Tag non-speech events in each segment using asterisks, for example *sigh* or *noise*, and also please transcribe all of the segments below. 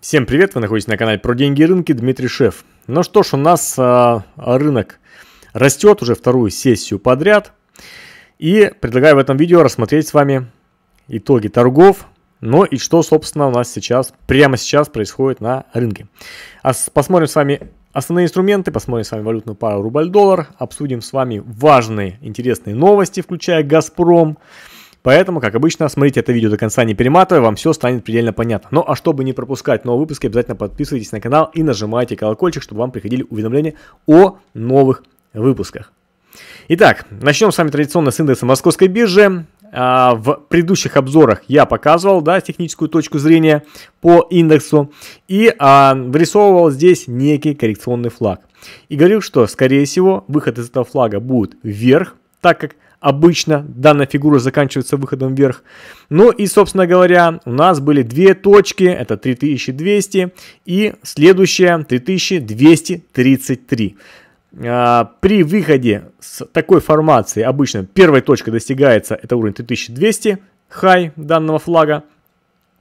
Всем привет, вы находитесь на канале про деньги и рынки, Дмитрий Шеф. Ну что ж, у нас а, рынок растет уже вторую сессию подряд. И предлагаю в этом видео рассмотреть с вами итоги торгов, ну и что, собственно, у нас сейчас, прямо сейчас происходит на рынке. А посмотрим с вами основные инструменты, посмотрим с вами валютную пару рубль-доллар, обсудим с вами важные, интересные новости, включая «Газпром», Поэтому, как обычно, смотрите это видео до конца не перематывая, вам все станет предельно понятно. Ну а чтобы не пропускать новые выпуски, обязательно подписывайтесь на канал и нажимайте колокольчик, чтобы вам приходили уведомления о новых выпусках. Итак, начнем с вами традиционно с индекса московской биржи. А, в предыдущих обзорах я показывал да, техническую точку зрения по индексу и а, вырисовывал здесь некий коррекционный флаг. И говорил, что, скорее всего, выход из этого флага будет вверх, так как Обычно данная фигура заканчивается выходом вверх. Ну и, собственно говоря, у нас были две точки, это 3200 и следующая 3233. А, при выходе с такой формации обычно первой точкой достигается, это уровень 3200, хай данного флага,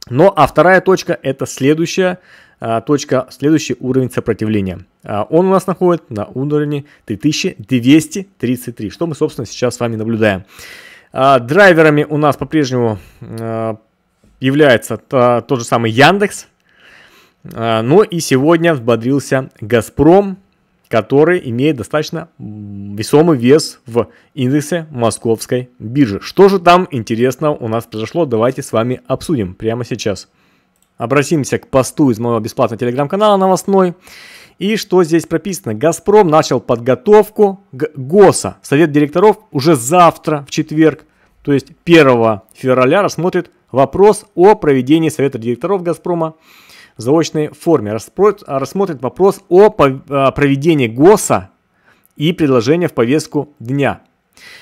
но а вторая точка это следующая а, точка, следующий уровень сопротивления. А, он у нас находит на уровне 3233, что мы, собственно, сейчас с вами наблюдаем. А, драйверами у нас по-прежнему является тот же самый Яндекс, но ну и сегодня взбодрился Газпром, который имеет достаточно весомый вес в индексе московской биржи. Что же там интересного у нас произошло, давайте с вами обсудим прямо сейчас. Обратимся к посту из моего бесплатного телеграм-канала новостной. И что здесь прописано? «Газпром» начал подготовку к ГОСа. Совет директоров уже завтра, в четверг, то есть 1 февраля, рассмотрит вопрос о проведении Совета директоров «Газпрома» в заочной форме. Рассмотрит вопрос о проведении ГОСа и предложение в повестку дня.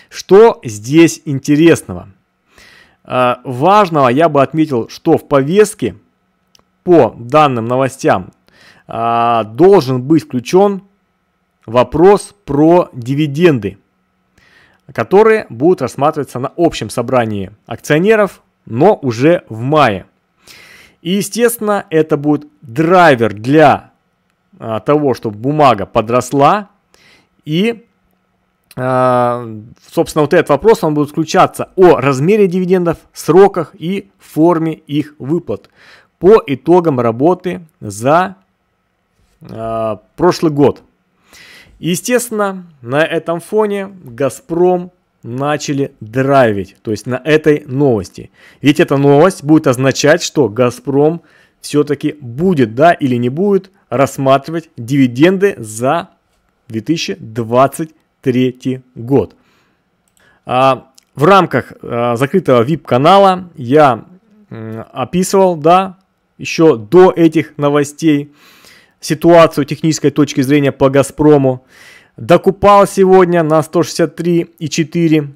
Что здесь интересного? А, важного я бы отметил, что в повестке – по данным новостям а, должен быть включен вопрос про дивиденды, которые будут рассматриваться на общем собрании акционеров, но уже в мае. И, естественно, это будет драйвер для а, того, чтобы бумага подросла. И, а, собственно, вот этот вопрос, он будет включаться о размере дивидендов, сроках и форме их выплат по итогам работы за э, прошлый год. Естественно, на этом фоне Газпром начали драйвить, то есть на этой новости. Ведь эта новость будет означать, что Газпром все-таки будет, да, или не будет рассматривать дивиденды за 2023 год. А, в рамках а, закрытого VIP-канала я м, описывал, да, еще до этих новостей ситуацию технической точки зрения по «Газпрому». Докупал сегодня на 163,4.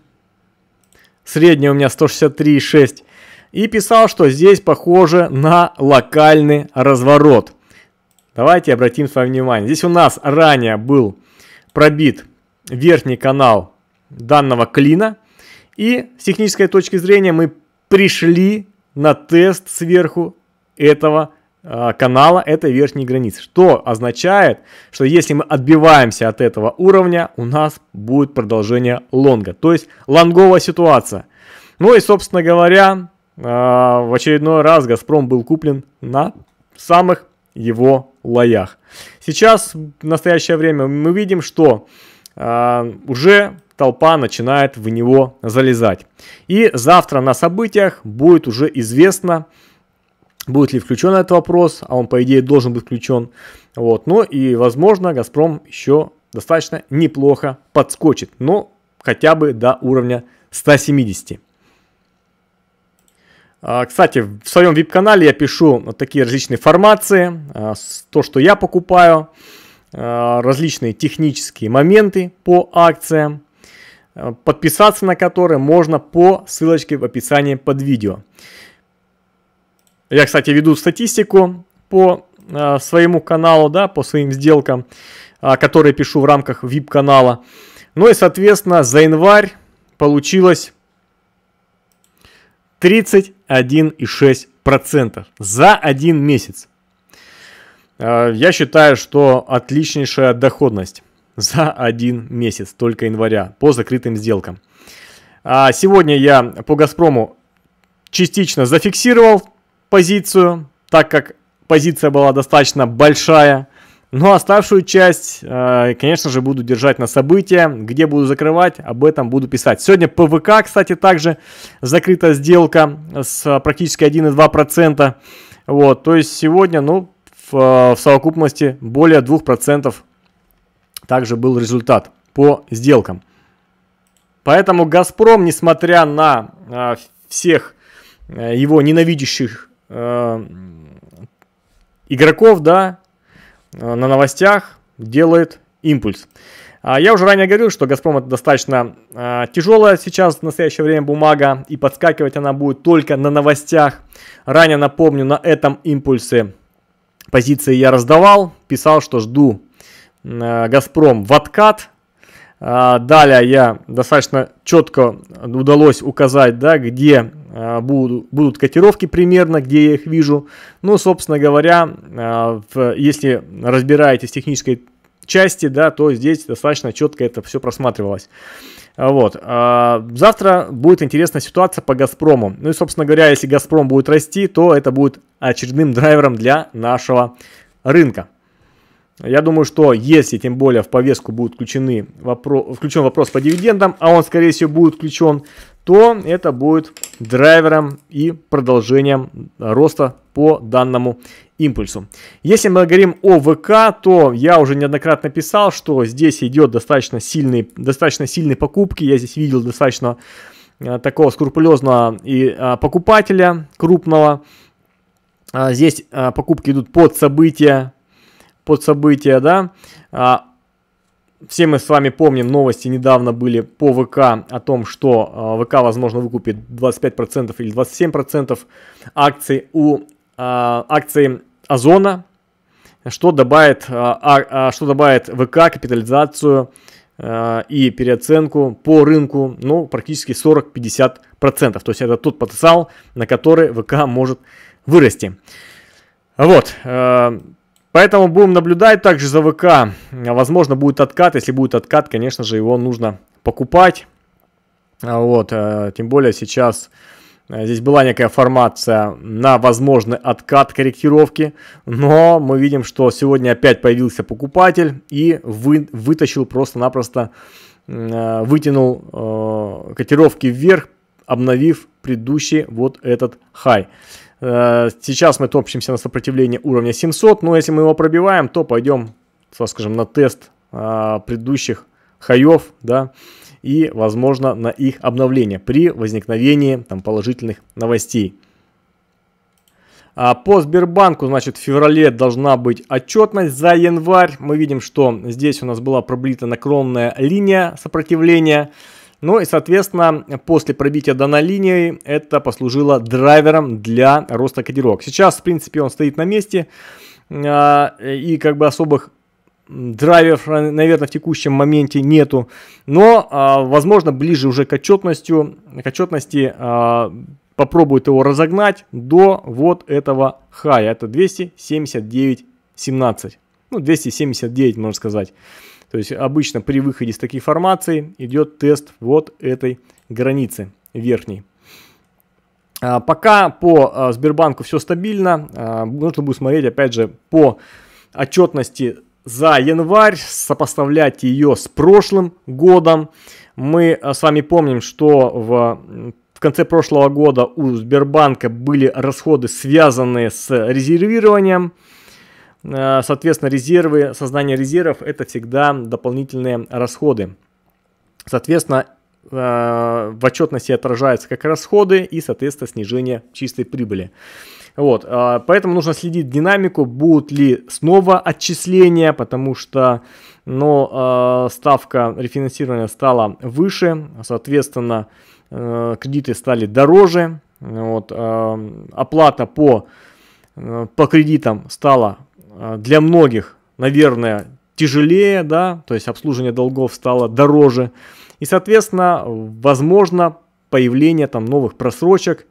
Средняя у меня 163,6. И писал, что здесь похоже на локальный разворот. Давайте обратим свое внимание. Здесь у нас ранее был пробит верхний канал данного клина. И с технической точки зрения мы пришли на тест сверху этого а, канала этой верхней границы, что означает, что если мы отбиваемся от этого уровня, у нас будет продолжение лонга, то есть лонговая ситуация. Ну и, собственно говоря, а, в очередной раз Газпром был куплен на самых его лоях. Сейчас, в настоящее время, мы видим, что а, уже толпа начинает в него залезать. И завтра на событиях будет уже известно, будет ли включен этот вопрос, а он, по идее, должен быть включен. Вот. Ну и, возможно, «Газпром» еще достаточно неплохо подскочит, но хотя бы до уровня 170. А, кстати, в своем вип-канале я пишу вот такие различные формации, а, то, что я покупаю, а, различные технические моменты по акциям, подписаться на которые можно по ссылочке в описании под видео. Я, кстати, веду статистику по э, своему каналу, да, по своим сделкам, э, которые пишу в рамках VIP-канала. Ну и, соответственно, за январь получилось 31,6% за один месяц. Э, я считаю, что отличнейшая доходность *laughs* за один месяц, только января, по закрытым сделкам. А сегодня я по «Газпрому» частично зафиксировал позицию, так как позиция была достаточно большая. Ну оставшую часть, э, конечно же, буду держать на события. Где буду закрывать, об этом буду писать. Сегодня ПВК, кстати, также закрыта сделка с практически 1,2%. Вот, то есть сегодня, ну, в, э, в совокупности более 2% также был результат по сделкам. Поэтому «Газпром», несмотря на э, всех его ненавидящих Э, игроков, да, э, на новостях делает импульс. А я уже ранее говорил, что «Газпром» это достаточно э, тяжелая сейчас в настоящее время бумага, и подскакивать она будет только на новостях. Ранее, напомню, на этом импульсе позиции я раздавал, писал, что жду э, «Газпром» в откат, а, далее я достаточно четко удалось указать, да, где а, будут, будут котировки примерно, где я их вижу. Ну, собственно говоря, а, если разбираетесь в технической части, да, то здесь достаточно четко это все просматривалось. Вот. Завтра будет интересная ситуация по Газпрому. Ну и, собственно говоря, если Газпром будет расти, то это будет очередным драйвером для нашего рынка. Я думаю, что если тем более в повестку будет включены вопро включен вопрос по дивидендам, а он скорее всего будет включен, то это будет драйвером и продолжением роста по данному импульсу. Если мы говорим о ВК, то я уже неоднократно писал, что здесь идет достаточно сильные, достаточно сильные покупки. Я здесь видел достаточно э, такого скрупулезного и а, покупателя крупного. А, здесь а, покупки идут под события под события, да. А, все мы с вами помним, новости недавно были по ВК о том, что а, ВК, возможно, выкупит 25% или 27% акций у а, акций Озона, что добавит, а, а, а что добавит ВК капитализацию а, и переоценку по рынку, ну, практически 40-50%. То есть это тот потенциал, на который ВК может вырасти. Вот, а, Поэтому будем наблюдать также за ВК. Возможно, будет откат. Если будет откат, конечно же, его нужно покупать. А вот, э, тем более сейчас э, здесь была некая формация на возможный откат корректировки, но мы видим, что сегодня опять появился покупатель и вы, вытащил просто-напросто, э, вытянул котировки вверх обновив предыдущий вот этот хай. Э, сейчас мы топчемся на сопротивление уровня 700, но если мы его пробиваем, то пойдем, скажем, на тест а, предыдущих хаев, да, и, возможно, на их обновление при возникновении там положительных новостей. А по Сбербанку, значит, в феврале должна быть отчетность за январь. Мы видим, что здесь у нас была проблита накромная линия сопротивления. Ну и, соответственно, после пробития данной линии это послужило драйвером для роста котировок. Сейчас, в принципе, он стоит на месте а, и как бы особых драйверов, наверное, в текущем моменте нету. Но, а, возможно, ближе уже к, отчетностью, к отчетности а, попробует его разогнать до вот этого хая. Это 279.17. Ну, 279, можно сказать. То есть обычно при выходе из таких формаций идет тест вот этой границы верхней. А, пока по а, Сбербанку все стабильно. А, нужно будет смотреть, опять же, по отчетности за январь, сопоставлять ее с прошлым годом. Мы с вами помним, что в в конце прошлого года у Сбербанка были расходы, связанные с резервированием. Э, соответственно, резервы, создание резервов – это всегда дополнительные расходы. Соответственно, э, в отчетности отражаются как расходы и, соответственно, снижение чистой прибыли. Вот, э, поэтому нужно следить динамику, будут ли снова отчисления, потому что но ну, ставка рефинансирования стала выше, соответственно, кредиты стали дороже, вот, оплата по, по кредитам стала а, для многих, наверное, тяжелее, да, то есть обслуживание долгов стало дороже. И, соответственно, возможно появление там новых просрочек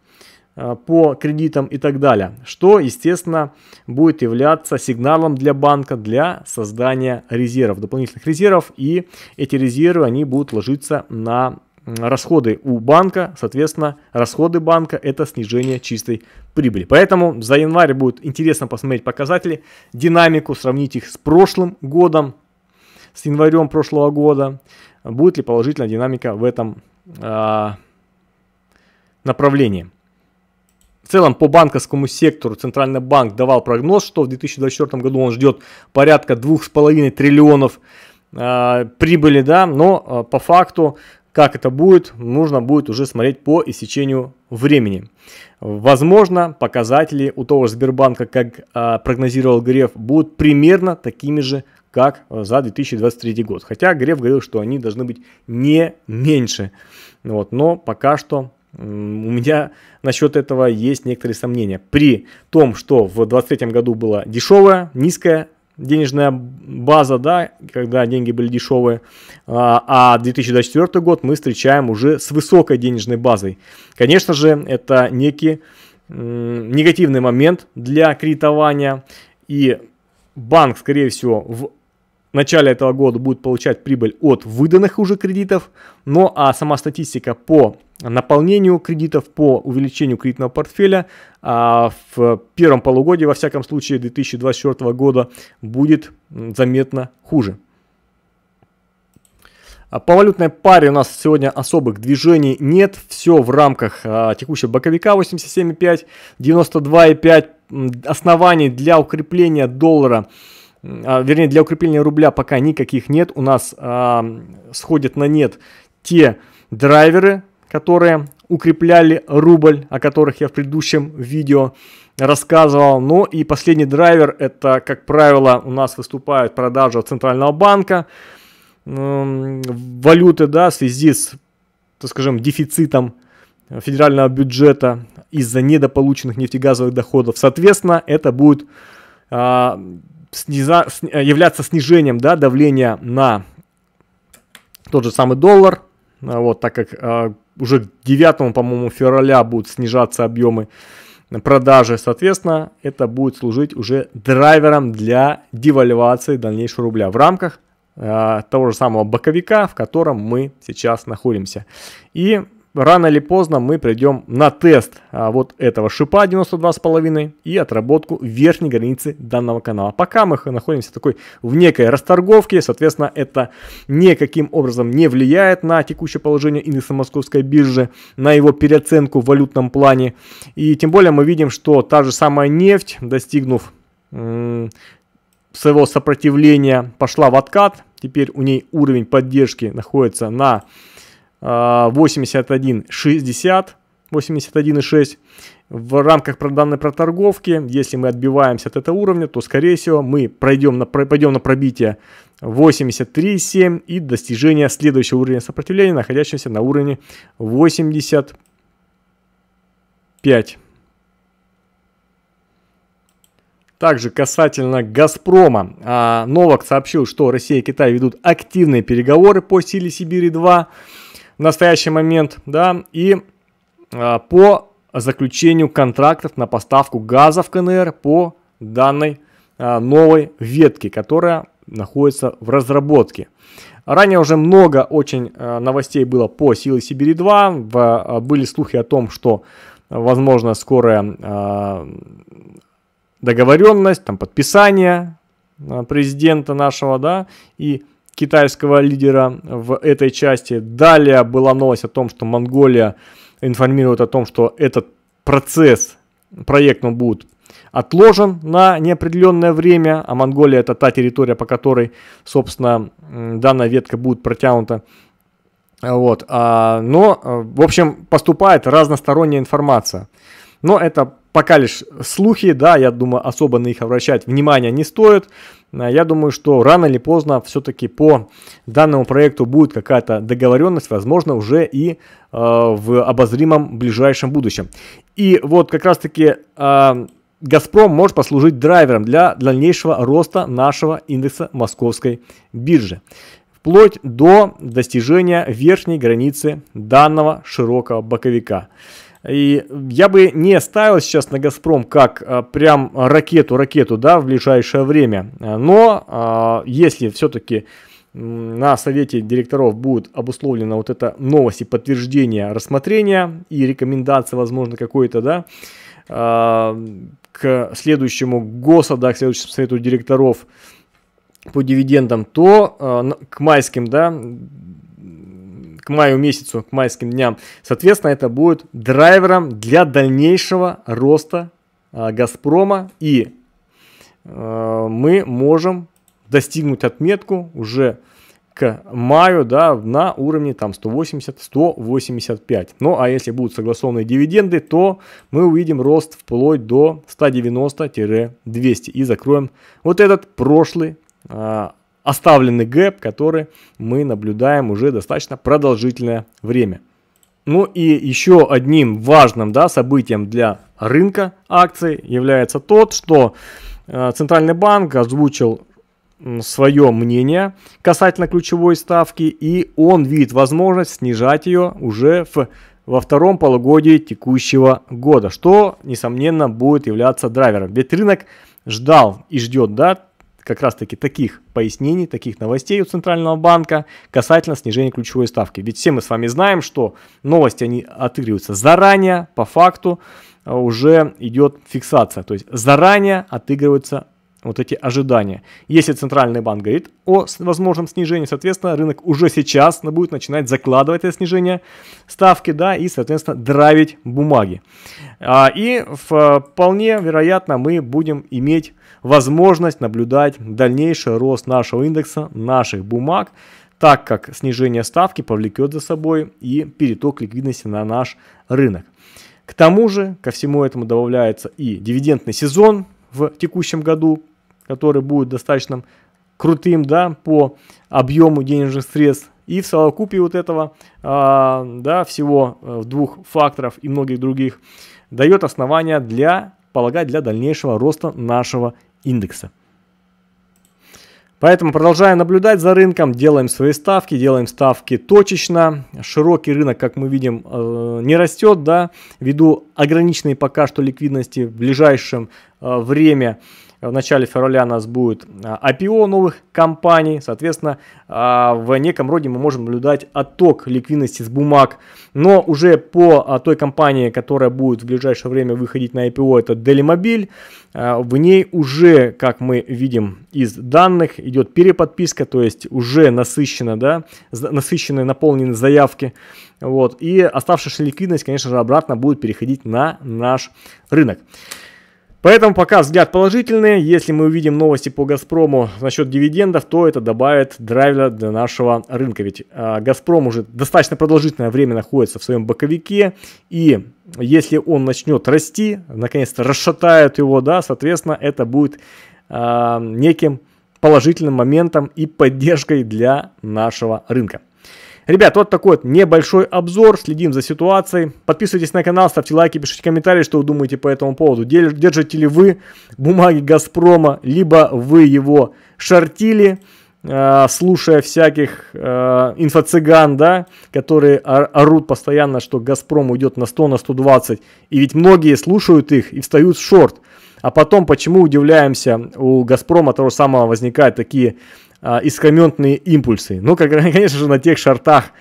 а, по кредитам и так далее, что, естественно, будет являться сигналом для банка для создания резервов, дополнительных резервов, и эти резервы, они будут ложиться на расходы у банка, соответственно, расходы банка это снижение чистой прибыли. Поэтому за январь будет интересно посмотреть показатели, динамику, сравнить их с прошлым годом, с январем прошлого года. Будет ли положительная динамика в этом э, направлении? В целом по банковскому сектору Центральный банк давал прогноз, что в 2024 году он ждет порядка 2,5 триллионов э, прибыли, да, но э, по факту как это будет, нужно будет уже смотреть по истечению времени. Возможно, показатели у того же Сбербанка, как а, прогнозировал Греф, будут примерно такими же, как за 2023 год. Хотя Греф говорил, что они должны быть не меньше. Вот, но пока что у меня насчет этого есть некоторые сомнения. При том, что в 2023 году была дешевая, низкая денежная база, да, когда деньги были дешевые, а 2024 а год мы встречаем уже с высокой денежной базой. Конечно же, это некий негативный момент для кредитования, и банк, скорее всего, в в начале этого года будут получать прибыль от выданных уже кредитов, но а сама статистика по наполнению кредитов, по увеличению кредитного портфеля а, в первом полугодии, во всяком случае, 2024 года будет заметно хуже. А по валютной паре у нас сегодня особых движений нет. Все в рамках а, текущего боковика 87,5, 92,5 оснований для укрепления доллара – а, вернее, для укрепления рубля пока никаких нет. У нас а, сходят на нет те драйверы, которые укрепляли рубль, о которых я в предыдущем видео рассказывал. Ну и последний драйвер, это, как правило, у нас выступает продажа Центрального банка э, валюты, да, в связи с, так скажем, дефицитом федерального бюджета из-за недополученных нефтегазовых доходов. Соответственно, это будет а, сниза, э, являться снижением да, давления на тот же самый доллар, э, вот, так как э, уже к 9, по-моему, февраля будут снижаться объемы продажи, соответственно, это будет служить уже драйвером для девальвации дальнейшего рубля в рамках э, того же самого боковика, в котором мы сейчас находимся. И рано или поздно мы придем на тест а, вот этого шипа 92,5 и отработку верхней границы данного канала. Пока мы находимся такой в некой расторговке, соответственно, это никаким образом не влияет на текущее положение индекса московской биржи, на его переоценку в валютном плане. И тем более мы видим, что та же самая нефть, достигнув своего сопротивления, пошла в откат. Теперь у ней уровень поддержки находится на 81.60, 81.6. В рамках данной проторговки, если мы отбиваемся от этого уровня, то, скорее всего, мы пройдем на, пойдем на пробитие 83.7 и достижение следующего уровня сопротивления, находящегося на уровне 85. Также касательно «Газпрома». А, Новак сообщил, что Россия и Китай ведут активные переговоры по силе Сибири-2 в настоящий момент, да, и а, по заключению контрактов на поставку газа в КНР по данной а, новой ветке, которая находится в разработке. Ранее уже много очень а, новостей было по Силы Сибири-2. Были слухи о том, что, возможно, скорая договоренность, там подписание президента нашего, да, и китайского лидера в этой части. Далее была новость о том, что Монголия информирует о том, что этот процесс, проект он будет отложен на неопределенное время, а Монголия это та территория, по которой, собственно, данная ветка будет протянута. Вот. А, но, э, в общем, поступает разносторонняя информация. Но это пока лишь слухи, да, я думаю, особо на них обращать внимание не стоит. А я думаю, что рано или поздно все-таки по данному проекту будет какая-то договоренность, возможно, уже и э, в обозримом ближайшем будущем. И вот как раз-таки э, Газпром может послужить драйвером для дальнейшего роста нашего индекса московской биржи вплоть до достижения верхней границы данного широкого боковика. И я бы не ставил сейчас на «Газпром» как э, прям ракету-ракету да, в ближайшее время. Э, но э, если все-таки на совете директоров будет обусловлена вот эта новость и подтверждение рассмотрения и рекомендация, возможно, какой-то, да, к следующему ГОСа, да, к следующему совету директоров по дивидендам, то к майским, да, маю месяцу, к майским дням. Соответственно, это будет драйвером для дальнейшего роста э, Газпрома. И э, мы можем достигнуть отметку уже к маю, да, на уровне там 180-185. Ну, а если будут согласованные дивиденды, то мы увидим рост вплоть до 190-200 и закроем вот этот прошлый а, оставленный гэп, который мы наблюдаем уже достаточно продолжительное время. Ну и еще одним важным да, событием для рынка акций является тот, что э, Центральный банк озвучил свое мнение касательно ключевой ставки, и он видит возможность снижать ее уже в, во втором полугодии текущего года, что, несомненно, будет являться драйвером. Ведь рынок ждал и ждет да, как раз-таки таких пояснений, таких новостей у Центрального банка касательно снижения ключевой ставки. Ведь все мы с вами знаем, что новости, они отыгрываются заранее, по факту э, уже идет фиксация. То есть заранее отыгрываются вот эти ожидания. Если центральный банк говорит о возможном снижении, соответственно, рынок уже сейчас будет начинать закладывать это снижение ставки, да, и, соответственно, дравить бумаги. А, и вполне вероятно мы будем иметь возможность наблюдать дальнейший рост нашего индекса, наших бумаг, так как снижение ставки повлекет за собой и переток ликвидности на наш рынок. К тому же, ко всему этому добавляется и дивидендный сезон в текущем году, который будет достаточно крутым, да, по объему денежных средств. И в совокупии вот этого, а, да, всего э, двух факторов и многих других дает основания для, полагать, для дальнейшего роста нашего индекса. Поэтому продолжаем наблюдать за рынком, делаем свои ставки, делаем ставки точечно. Широкий рынок, как мы видим, э, не растет, да, ввиду ограниченной пока что ликвидности в ближайшем э, время в начале февраля у нас будет IPO а, новых компаний. Соответственно, а, в неком роде мы можем наблюдать отток ликвидности с бумаг. Но уже по а, той компании, которая будет в ближайшее время выходить на IPO, это Делимобиль, в ней уже, как мы видим из данных, идет переподписка, то есть уже насыщена, да, насыщены, наполнены заявки. Вот, и оставшаяся ликвидность, конечно же, обратно будет переходить на наш рынок. Поэтому пока взгляд положительный. Если мы увидим новости по «Газпрому» насчет дивидендов, то это добавит драйвера для нашего рынка. Ведь а, «Газпром» уже достаточно продолжительное время находится в своем боковике. И если он начнет расти, наконец-то расшатают его, да, соответственно, это будет а, неким положительным моментом и поддержкой для нашего рынка. Ребят, вот такой вот небольшой обзор, следим за ситуацией. Подписывайтесь на канал, ставьте лайки, пишите комментарии, что вы думаете по этому поводу. Держите ли вы бумаги Газпрома, либо вы его шортили, э, слушая всяких э, инфо-цыган, да, которые орут постоянно, что Газпром уйдет на 100, на 120. И ведь многие слушают их и встают в шорт. А потом, почему удивляемся, у Газпрома того самого возникают такие а, искрометные импульсы. Ну, как, *laughs* конечно же, на тех шартах,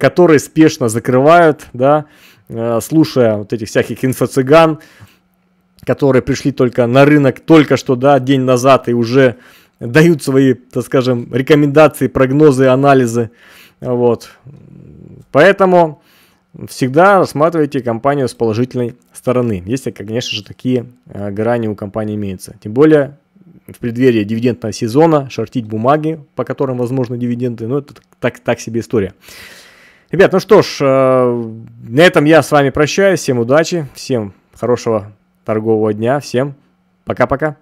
которые спешно закрывают, да, э, слушая вот этих всяких инфо-цыган, которые пришли только на рынок только что, да, день назад и уже дают свои, так скажем, рекомендации, прогнозы, анализы. Вот. Поэтому всегда рассматривайте компанию с положительной стороны, если, конечно же, такие э, грани у компании имеются. Тем более в преддверии дивидендного сезона шортить бумаги, по которым возможны дивиденды. Ну, это так, так себе история. Ребят, ну что ж, э, на этом я с вами прощаюсь. Всем удачи, всем хорошего торгового дня, всем пока-пока.